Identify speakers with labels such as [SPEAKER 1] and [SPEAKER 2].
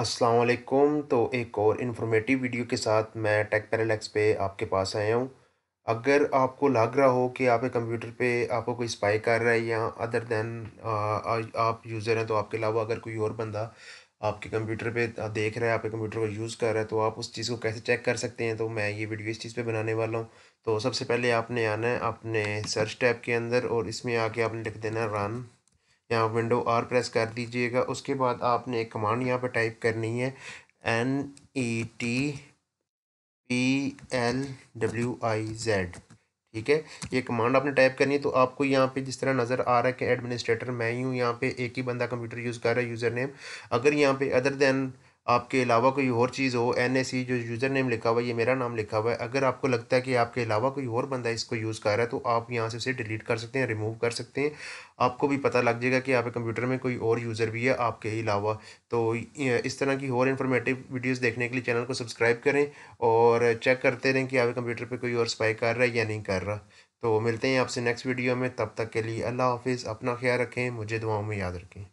[SPEAKER 1] असलकुम तो एक और इन्फॉर्मेटिव वीडियो के साथ मैं टेक पैरलैक्स पे आपके पास आया हूँ अगर आपको लग रहा हो कि आपके कंप्यूटर पे आपको कोई स्पाई कर रहा है या अदर देन आप यूज़र हैं तो आपके अलावा अगर कोई और बंदा आपके कंप्यूटर पे देख रहा है आपके कंप्यूटर को यूज़ कर रहा है तो आप उस चीज़ को कैसे चेक कर सकते हैं तो मैं ये वीडियो इस चीज़ पर बनाने वाला हूँ तो सबसे पहले आपने आना है अपने सर्च टैब के अंदर और इसमें आके आपने लिख देना रन यहाँ विंडो आर प्रेस कर दीजिएगा उसके बाद आपने एक कमांड यहाँ पर टाइप करनी है N E T P L W I Z ठीक है ये कमांड आपने टाइप करनी है तो आपको यहाँ पे जिस तरह नज़र आ रहा है कि एडमिनिस्ट्रेटर मैं ही हूँ यहाँ पे एक ही बंदा कंप्यूटर यूज़ कर रहा है यूज़र नेम अगर यहाँ पे अदर देन आपके अलावा कोई और चीज़ हो एन जो यूज़र नेम लिखा हुआ है ये मेरा नाम लिखा हुआ है अगर आपको लगता है कि आपके अलावा कोई और बंदा इसको यूज़ कर रहा है तो आप यहाँ से उसे डिलीट कर सकते हैं रिमूव कर सकते हैं आपको भी पता लग जाएगा कि आपके कंप्यूटर में कोई और यूज़र भी है आपके अलावा तो इस तरह की और इन्फॉर्मेटिव वीडियोज़ देखने के लिए चैनल को सब्सक्राइब करें और चेक करते रहें कि आपके कंप्यूटर पर कोई और स्पाई कर रहा है या नहीं कर रहा तो मिलते हैं आपसे नेक्स्ट वीडियो में तब तक के लिए अल्लाह हाफिज़ अपना ख्याल रखें मुझे दुआओं में याद रखें